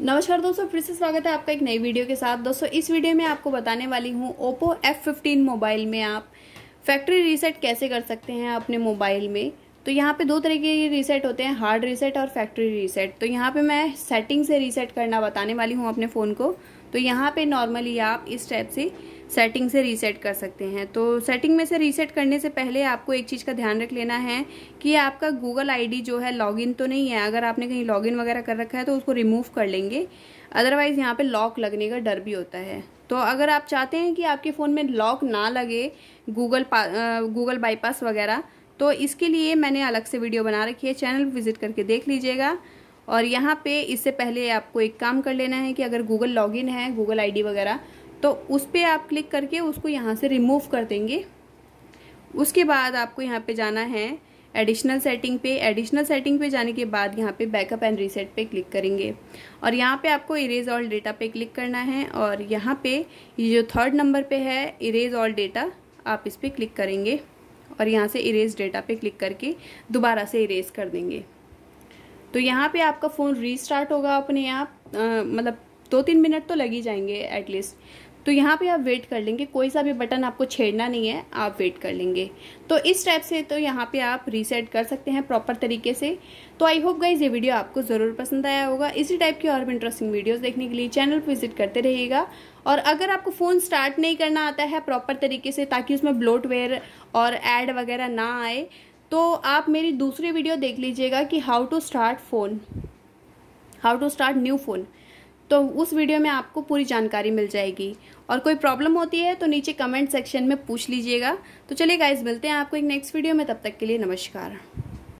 नमस्कार दोस्तों फिर से स्वागत है आपका एक नई वीडियो के साथ दोस्तों इस वीडियो में आपको बताने वाली हूँ ओप्पो फिफ्टीन मोबाइल में आप फैक्ट्री रीसेट कैसे कर सकते हैं अपने मोबाइल में तो यहाँ पे दो तरह के रीसेट होते हैं हार्ड रीसेट और फैक्ट्री रीसेट तो यहाँ पे मैं सेटिंग से रीसेट करना बताने वाली हूँ अपने फ़ोन को तो यहाँ पे नॉर्मली आप इस टाइप से सेटिंग से रीसेट कर सकते हैं तो सेटिंग में से रीसेट करने से पहले आपको एक चीज़ का ध्यान रख लेना है कि आपका गूगल आईडी जो है लॉगिन तो नहीं है अगर आपने कहीं लॉगिन वगैरह कर रखा है तो उसको रिमूव कर लेंगे अदरवाइज़ यहाँ पे लॉक लगने का डर भी होता है तो अगर आप चाहते हैं कि आपके फ़ोन में लॉक ना लगे गूगल गूगल बाईपास वगैरह तो इसके लिए मैंने अलग से वीडियो बना रखी है चैनल विज़िट करके देख लीजिएगा और यहाँ पे इससे पहले आपको एक काम कर लेना है कि अगर गूगल लॉगिन है गूगल आईडी वगैरह तो उस पर आप क्लिक करके उसको यहाँ से रिमूव कर देंगे उसके बाद आपको यहाँ पे जाना है एडिशनल सेटिंग पे एडिशनल सेटिंग पे जाने के बाद यहाँ पे बैकअप एंड रीसेट पे क्लिक करेंगे और यहाँ पे आपको इरेज ऑल डेटा पे क्लिक करना है और यहाँ पे ये जो थर्ड नंबर पे है इरेज ऑल डेटा आप इस पर क्लिक करेंगे और यहाँ से इरेज डेटा पे क्लिक करके दोबारा से इरेज कर देंगे तो यहाँ पे आपका फ़ोन रीस्टार्ट होगा अपने आप मतलब दो तीन मिनट तो लग ही जाएंगे एटलीस्ट तो यहाँ पे आप वेट कर लेंगे कोई सा भी बटन आपको छेड़ना नहीं है आप वेट कर लेंगे तो इस टाइप से तो यहाँ पे आप रीसेट कर सकते हैं प्रॉपर तरीके से तो आई होप गाइज ये वीडियो आपको ज़रूर पसंद आया होगा इसी टाइप की और भी इंटरेस्टिंग वीडियोज़ देखने के लिए चैनल पर विजिट करते रहिएगा और अगर आपको फ़ोन स्टार्ट नहीं करना आता है प्रॉपर तरीके से ताकि उसमें ब्लोटवेयर और एड वगैरह ना आए तो आप मेरी दूसरी वीडियो देख लीजिएगा कि how to start phone how to start new phone तो उस वीडियो में आपको पूरी जानकारी मिल जाएगी और कोई प्रॉब्लम होती है तो नीचे कमेंट सेक्शन में पूछ लीजिएगा तो चलिए गाइज मिलते हैं आपको एक नेक्स्ट वीडियो में तब तक के लिए नमस्कार